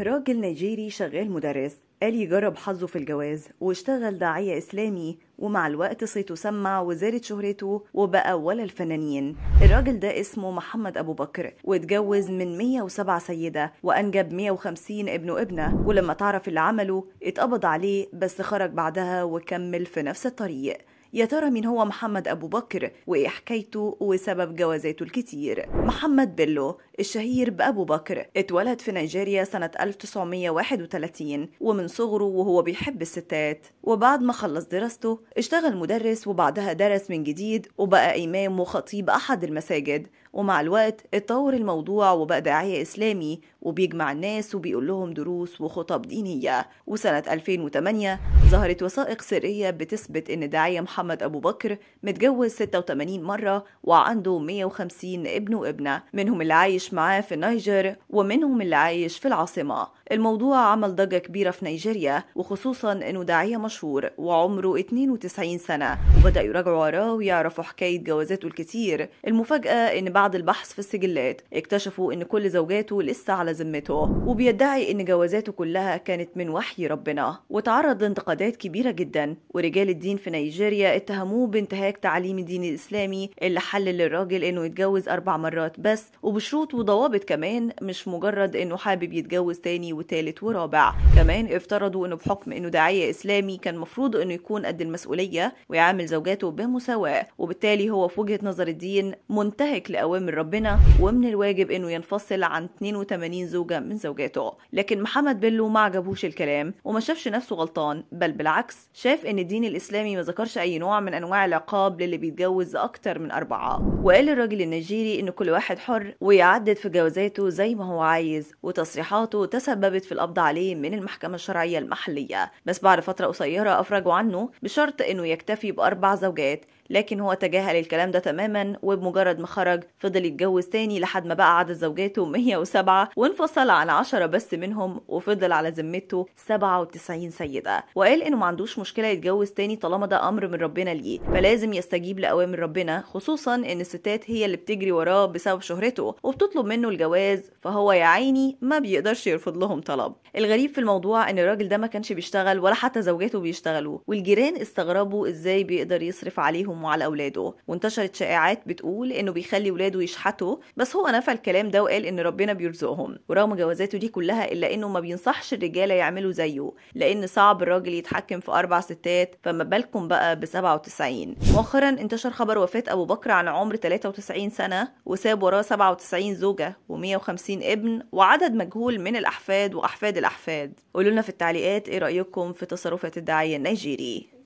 راجل نيجيري شغال مدرس قال يجرب حظه في الجواز واشتغل داعية إسلامي ومع الوقت صيته سمع وزادت شهرته وبقى ولا الفنانين الراجل ده اسمه محمد أبو بكر واتجوز من 107 سيدة وأنجب 150 ابن وابنة ولما تعرف اللي عمله اتقبض عليه بس خرج بعدها وكمل في نفس الطريق يا ترى مين هو محمد أبو بكر وإيه حكايته وسبب جوازاته الكتير محمد بيلو الشهير بأبو بكر اتولد في نيجيريا سنة 1931 ومن صغره وهو بيحب الستات وبعد ما خلص دراسته اشتغل مدرس وبعدها درس من جديد وبقى إمام وخطيب أحد المساجد ومع الوقت اتطور الموضوع وبقى داعية إسلامي وبيجمع الناس وبيقول لهم دروس وخطب دينية وسنة 2008 ظهرت وثائق سرية بتثبت إن داعية محمد أبو بكر متجوز 86 مرة وعنده 150 ابن وابنة منهم اللي عايش عايش معاه في النيجر ومنهم اللي عايش في العاصمة الموضوع عمل ضجة كبيرة في نيجيريا وخصوصا انه داعية مشهور وعمره 92 سنة وبدأ يراجعوا وراه ويعرفوا حكاية جوازاته الكتير المفاجأة ان بعد البحث في السجلات اكتشفوا ان كل زوجاته لسه على ذمته وبيدعي ان جوازاته كلها كانت من وحي ربنا وتعرض لانتقادات كبيرة جدا ورجال الدين في نيجيريا اتهموه بانتهاك تعليم الدين الإسلامي اللي حلل الراجل انه يتجوز أربع مرات بس وبشروط وضوابط كمان مش مجرد انه حابب يتجوز تاني وتالت ورابع كمان افترضوا انه بحكم انه داعية اسلامي كان مفروض انه يكون قد المسؤولية ويعامل زوجاته بمساواة وبالتالي هو في وجهة نظر الدين منتهك لأوامر ربنا ومن الواجب انه ينفصل عن 82 زوجة من زوجاته لكن محمد بيلو ما عجبهوش الكلام وما شافش نفسه غلطان بل بالعكس شاف ان الدين الاسلامي ما ذكرش اي نوع من انواع العقاب للي بيتجوز اكتر من اربعة وقال الراجل النيجيري ان كل واحد حر ويعد يحدد في جوازاته زي ما هو عايز وتصريحاته تسببت في القبض عليه من المحكمة الشرعية المحلية بس بعد فترة قصيرة أفرجوا عنه بشرط إنه يكتفي بأربع زوجات لكن هو تجاهل الكلام ده تماما وبمجرد ما خرج فضل يتجوز تاني لحد ما بقى عدد زوجاته 107 وانفصل عن 10 بس منهم وفضل على ذمته 97 سيدة وقال إنه ما عندوش مشكلة يتجوز تاني طالما ده أمر من ربنا ليه فلازم يستجيب لأوامر ربنا خصوصا إن الستات هي اللي بتجري وراه بسبب شهرته وبتطلب بتطلب منه الجواز فهو يا عيني ما بيقدرش يرفض لهم طلب الغريب في الموضوع ان الراجل ده ما كانش بيشتغل ولا حتى زوجاته بيشتغلوا والجيران استغربوا ازاي بيقدر يصرف عليهم وعلى اولاده وانتشرت شائعات بتقول انه بيخلي اولاده يشحتوا بس هو نفى الكلام ده وقال ان ربنا بيرزقهم ورغم جوازاته دي كلها الا انه ما بينصحش الرجاله يعملوا زيه لان صعب الراجل يتحكم في اربع ستات فما بالكم بقى ب 97 مؤخرا انتشر خبر وفاه ابو بكر عن عمر 93 سنه وساب وراه 97 زوج زوجة و150 ابن وعدد مجهول من الأحفاد وأحفاد الأحفاد قولولنا في التعليقات إيه رأيكم في تصرفات الداعية النيجيري